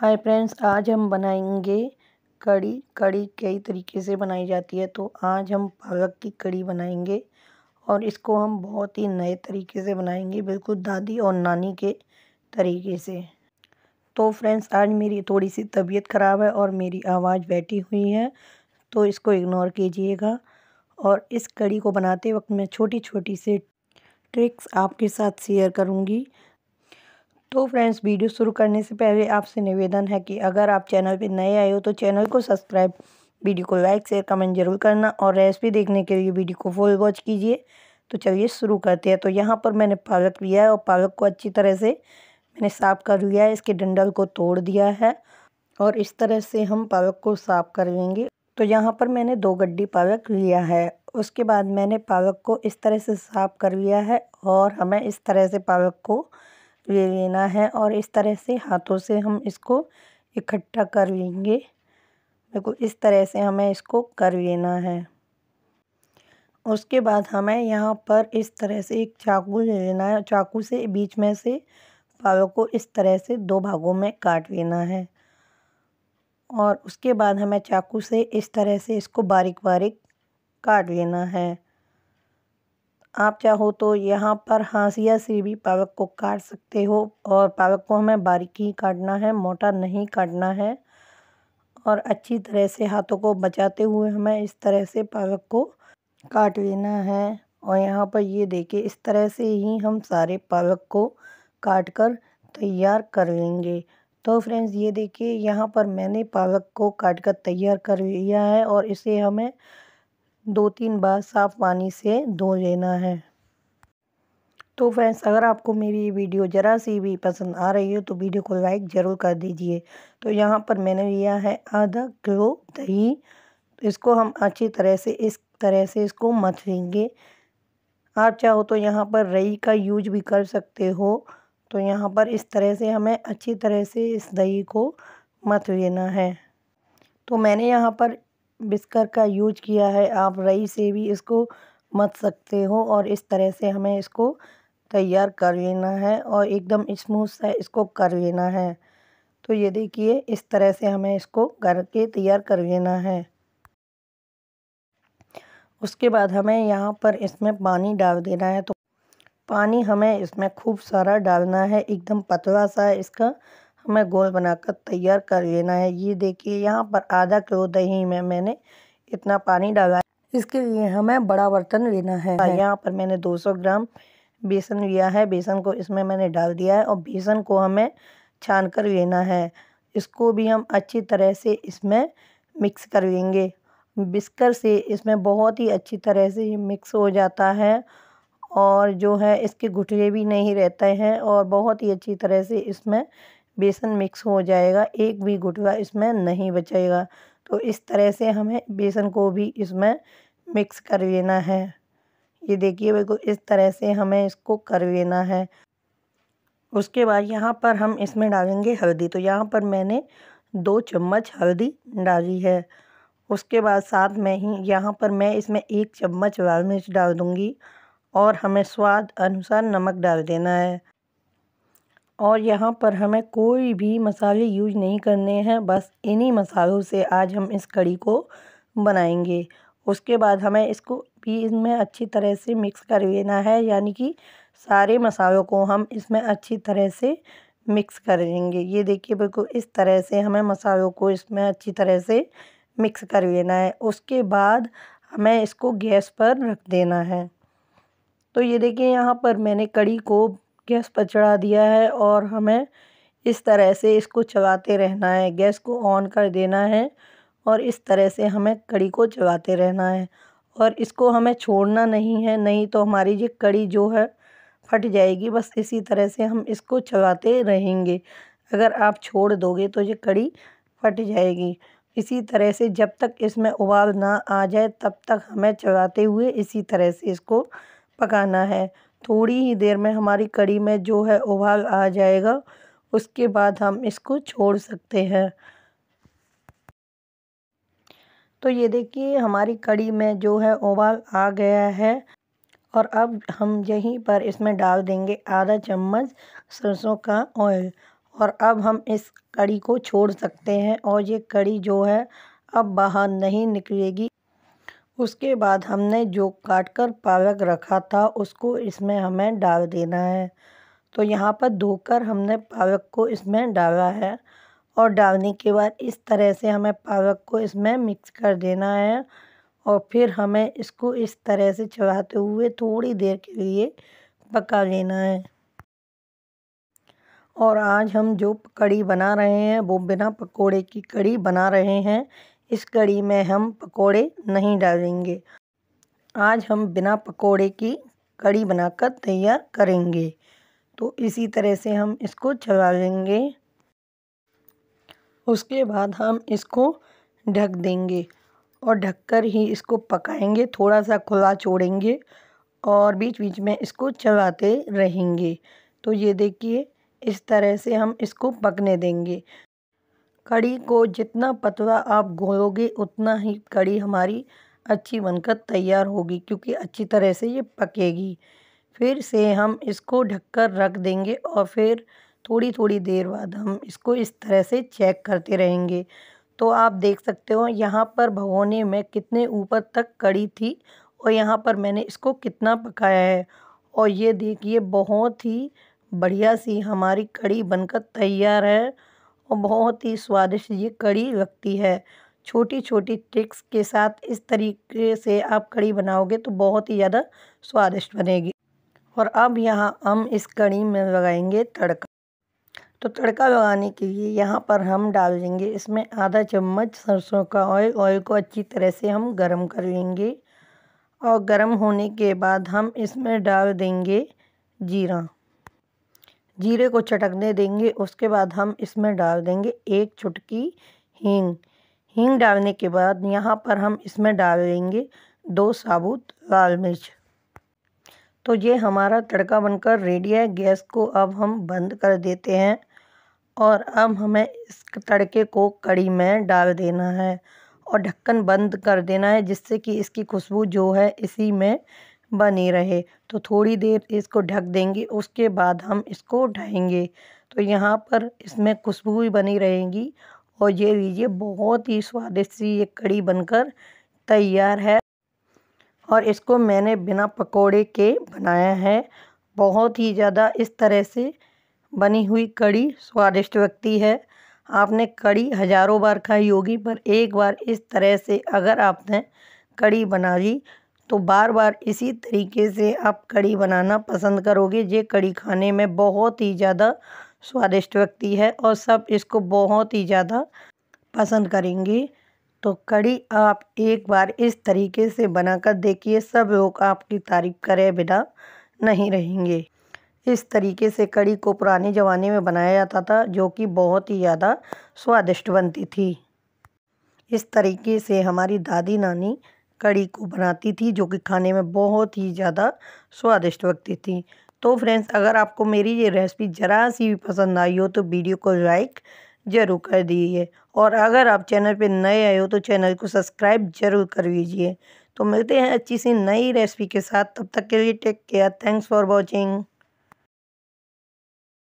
Hi friends आज हम बनाएंगे कड़ी कड़ी कई तरीके से बनाई जाती है तो आज हम पालक की कड़ी बनाएंगे और इसको हम बहुत ही नए तरीके से बनाएंगे बिल्कुल दादी और नानी के तरीके से तो फ्रेंड्स आज मेरी थोड़ी सी तबीयत ख़राब है और मेरी आवाज़ बैठी हुई है तो इसको इग्नोर कीजिएगा और इस कड़ी को बनाते वक्त मैं छोटी छोटी से ट्रिक्स आपके साथ शेयर करूँगी तो फ्रेंड्स वीडियो शुरू करने से पहले आपसे निवेदन है कि अगर आप चैनल पर नए आए हो तो चैनल को सब्सक्राइब वीडियो को लाइक शेयर कमेंट जरूर करना और रेसिपी देखने के लिए वीडियो को फुल वॉच कीजिए तो चलिए शुरू करते हैं तो यहाँ पर मैंने पालक लिया है और पालक को अच्छी तरह से मैंने साफ़ कर लिया है इसके डंडल को तोड़ दिया है और इस तरह से हम पालक को साफ़ कर लेंगे तो यहाँ पर मैंने दो गड्डी पालक लिया है उसके बाद मैंने पालक को इस तरह से साफ़ कर लिया है और हमें इस तरह से पालक को ले लेना है और इस तरह से हाथों से हम इसको इकट्ठा कर लेंगे बिल्कुल इस तरह से हमें इसको कर लेना है उसके बाद हमें यहाँ पर इस तरह से एक चाकू ले लेना है चाकू से बीच में से पालों को इस तरह से दो भागों में काट लेना है और उसके बाद हमें चाकू से इस तरह से इसको बारीक बारीक काट लेना है आप चाहो तो यहाँ पर हाशिया से भी पावक को काट सकते हो और पावक को हमें बारीकी काटना है मोटा नहीं काटना है और अच्छी तरह से हाथों को बचाते हुए हमें इस तरह से पावक को काट लेना है और यहाँ पर ये देखिए इस तरह से ही हम सारे पालक को काट कर तैयार कर लेंगे तो फ्रेंड्स ये देखिए यहाँ पर मैंने पालक को काट कर तैयार कर लिया है और इसे हमें दो तीन बार साफ़ पानी से धो लेना है तो फ्रेंड्स अगर आपको मेरी वीडियो ज़रा सी भी पसंद आ रही हो तो वीडियो को लाइक ज़रूर कर दीजिए तो यहाँ पर मैंने लिया है आधा किलो दही इसको हम अच्छी तरह से इस तरह से इसको लेंगे आप चाहो तो यहाँ पर रई का यूज भी कर सकते हो तो यहाँ पर इस तरह से हमें अच्छी तरह से इस दही को मथ लेना है तो मैंने यहाँ पर बिस्कर का यूज किया है आप रई से भी इसको मत सकते हो और इस तरह से हमें इसको तैयार कर लेना है और एकदम स्मूथ सा इसको कर लेना है तो ये देखिए इस तरह से हमें इसको करके तैयार कर लेना है उसके बाद हमें यहाँ पर इसमें पानी डाल देना है तो पानी हमें इसमें खूब सारा डालना है एकदम पतला सा इसका हमें गोल बनाकर तैयार कर लेना है ये देखिए यहाँ पर आधा किलो दही में मैंने इतना पानी डाला इसके लिए हमें बड़ा बर्तन लेना है हाँ। यहाँ पर मैंने 200 ग्राम बेसन लिया है बेसन को इसमें मैंने डाल दिया है और बेसन को हमें छान कर लेना है इसको भी हम अच्छी तरह से इसमें मिक्स कर लेंगे बिस्कर से इसमें बहुत ही अच्छी तरह से मिक्स हो जाता है और जो है इसके गुठले भी नहीं रहते हैं और बहुत ही अच्छी तरह से इसमें बेसन मिक्स हो जाएगा एक भी गुटका इसमें नहीं बचेगा तो इस तरह से हमें बेसन को भी इसमें मिक्स कर लेना है ये देखिए बिल्कुल इस तरह से हमें इसको कर लेना है उसके बाद यहाँ पर हम इसमें डालेंगे हल्दी तो यहाँ पर मैंने दो चम्मच हल्दी डाली है उसके बाद साथ में ही यहाँ पर मैं इसमें एक चम्मच लाल मिर्च डाल दूँगी और हमें स्वाद अनुसार नमक डाल देना है और यहाँ पर हमें कोई भी मसाले यूज नहीं करने हैं बस इन्हीं मसालों से आज हम इस कड़ी को बनाएंगे उसके बाद हमें इसको भी इसमें अच्छी तरह से मिक्स कर लेना है यानी कि सारे मसालों को हम इसमें अच्छी तरह से मिक्स कर लेंगे ये देखिए बिल्कुल इस तरह से हमें मसालों को इसमें अच्छी तरह से मिक्स कर लेना है उसके बाद हमें इसको गैस पर रख देना है तो ये देखिए यहाँ पर मैंने कड़ी को गैस पर चढ़ा दिया है और हमें इस तरह से इसको चबाते रहना है गैस को ऑन कर देना है और इस तरह से हमें कड़ी को चबाते रहना है और इसको हमें छोड़ना नहीं है नहीं तो हमारी ये कड़ी जो है फट जाएगी बस इसी तरह से हम इसको चबाते रहेंगे अगर आप छोड़ दोगे तो ये कड़ी फट जाएगी इसी तरह से जब तक इसमें उबाल ना आ जाए तब तक हमें चबाते हुए इसी तरह से इसको पकाना है थोड़ी ही देर में हमारी कड़ी में जो है उबाल आ जाएगा उसके बाद हम इसको छोड़ सकते हैं तो ये देखिए हमारी कड़ी में जो है उबाल आ गया है और अब हम यहीं पर इसमें डाल देंगे आधा चम्मच सरसों का ऑयल और अब हम इस कड़ी को छोड़ सकते हैं और ये कड़ी जो है अब बाहर नहीं निकलेगी उसके बाद हमने जो काट कर पालक रखा था उसको इसमें हमें डाल देना है तो यहाँ पर धोकर हमने पालक को इसमें डाला है और डालने के बाद इस तरह से हमें पालक को इसमें मिक्स कर देना है और फिर हमें इसको इस तरह से चलाते हुए थोड़ी देर के लिए पका लेना है और आज हम जो कड़ी बना रहे हैं वो बिना पकोड़े की कड़ी बना रहे हैं इस कड़ी में हम पकोड़े नहीं डालेंगे आज हम बिना पकोड़े की कड़ी बनाकर तैयार करेंगे तो इसी तरह से हम इसको चला लेंगे उसके बाद हम इसको ढक देंगे और ढककर ही इसको पकाएंगे थोड़ा सा खुला छोड़ेंगे और बीच बीच में इसको चलाते रहेंगे तो ये देखिए इस तरह से हम इसको पकने देंगे कड़ी को जितना पतला आप गोयोगे उतना ही कड़ी हमारी अच्छी बनकर तैयार होगी क्योंकि अच्छी तरह से ये पकेगी फिर से हम इसको ढककर रख देंगे और फिर थोड़ी थोड़ी देर बाद हम इसको इस तरह से चेक करते रहेंगे तो आप देख सकते हो यहाँ पर भगोने में कितने ऊपर तक कड़ी थी और यहाँ पर मैंने इसको कितना पकाया है और ये देखिए बहुत ही बढ़िया सी हमारी कड़ी बनकर तैयार है और बहुत ही स्वादिष्ट ये कड़ी लगती है छोटी छोटी ट्रिक्स के साथ इस तरीके से आप कड़ी बनाओगे तो बहुत ही ज़्यादा स्वादिष्ट बनेगी और अब यहाँ हम इस कड़ी में लगाएंगे तड़का तो तड़का लगाने के लिए यहाँ पर हम डाल देंगे इसमें आधा चम्मच सरसों का ऑयल ऑयल को अच्छी तरह से हम गरम कर लेंगे और गरम होने के बाद हम इसमें डाल देंगे जीरा जीरे को चटकने देंगे उसके बाद हम इसमें डाल देंगे एक चुटकी हींग हींग डालने के बाद यहाँ पर हम इसमें डाल देंगे दो साबुत लाल मिर्च तो ये हमारा तड़का बनकर रेडी है गैस को अब हम बंद कर देते हैं और अब हमें इस तड़के को कड़ी में डाल देना है और ढक्कन बंद कर देना है जिससे कि इसकी खुशबू जो है इसी में बने रहे तो थोड़ी देर इसको ढक देंगे उसके बाद हम इसको उठाएंगे तो यहाँ पर इसमें खुशबू भी बनी रहेगी और ये लीजिए बहुत ही स्वादिष्ट सी ये कड़ी बनकर तैयार है और इसको मैंने बिना पकोड़े के बनाया है बहुत ही ज़्यादा इस तरह से बनी हुई कड़ी स्वादिष्ट लगती है आपने कड़ी हज़ारों बार खाई होगी पर एक बार इस तरह से अगर आपने कड़ी बना ली तो बार बार इसी तरीके से आप कड़ी बनाना पसंद करोगे ये कड़ी खाने में बहुत ही ज़्यादा स्वादिष्ट लगती है और सब इसको बहुत ही ज़्यादा पसंद करेंगे तो कड़ी आप एक बार इस तरीके से बनाकर देखिए सब लोग आपकी तारीफ़ करे बिना नहीं रहेंगे इस तरीके से कड़ी को पुराने ज़माने में बनाया जाता था जो कि बहुत ही ज़्यादा स्वादिष्ट बनती थी इस तरीके से हमारी दादी नानी कड़ी को बनाती थी जो कि खाने में बहुत ही ज़्यादा स्वादिष्ट लगती थी तो फ्रेंड्स अगर आपको मेरी ये रेसिपी ज़रा सी भी पसंद आई हो तो वीडियो को लाइक ज़रूर कर दीजिए और अगर आप चैनल पे नए आए हो तो चैनल को सब्सक्राइब ज़रूर कर लीजिए तो मिलते हैं अच्छी सी नई रेसिपी के साथ तब तक के लिए take care thanks for watching